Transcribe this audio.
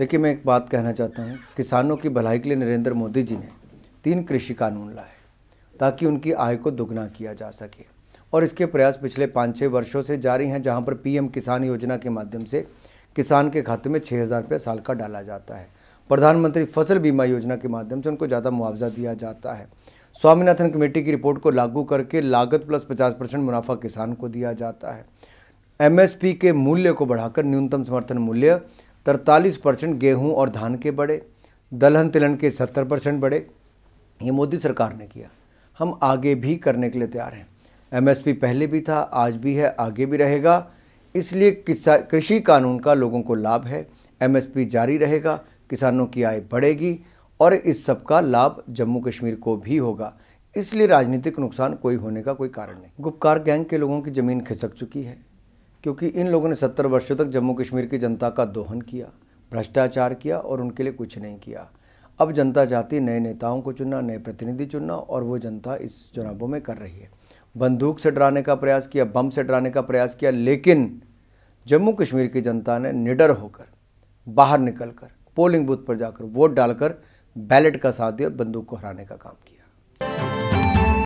देखिए मैं एक बात कहना चाहता हूँ किसानों की भलाई के लिए नरेंद्र मोदी जी ने तीन कृषि कानून लाए ताकि उनकी आय को दुगना किया जा सके और इसके प्रयास पिछले पाँच छः वर्षों से जारी हैं जहाँ पर पीएम किसान योजना के माध्यम से किसान के खाते में छः हज़ार रुपये साल का डाला जाता है प्रधानमंत्री फसल बीमा योजना के माध्यम से उनको ज़्यादा मुआवजा दिया जाता है स्वामीनाथन कमेटी की रिपोर्ट को लागू करके लागत प्लस पचास परसेंट मुनाफा किसान को दिया जाता है एमएसपी के मूल्य को बढ़ाकर न्यूनतम समर्थन मूल्य तरतालीस परसेंट गेहूँ और धान के बढ़े दलहन तिलहन के सत्तर परसेंट बढ़े ये मोदी सरकार ने किया हम आगे भी करने के लिए तैयार हैं एमएसपी पहले भी था आज भी है आगे भी रहेगा इसलिए कृषि कानून का लोगों को लाभ है एमएसपी जारी रहेगा किसानों की आय बढ़ेगी और इस सब का लाभ जम्मू कश्मीर को भी होगा इसलिए राजनीतिक नुकसान कोई होने का कोई कारण नहीं गुप्कार गैंग के लोगों की ज़मीन खिसक चुकी है क्योंकि इन लोगों ने सत्तर वर्षों तक जम्मू कश्मीर की जनता का दोहन किया भ्रष्टाचार किया और उनके लिए कुछ नहीं किया अब जनता चाहती नए नेताओं को चुनना नए प्रतिनिधि चुनना और वो जनता इस चुनावों में कर रही है बंदूक से डराने का प्रयास किया बम से डराने का प्रयास किया लेकिन जम्मू कश्मीर की जनता ने निडर होकर बाहर निकलकर पोलिंग बूथ पर जाकर वोट डालकर बैलेट का साथ दिया बंदूक को हराने का काम किया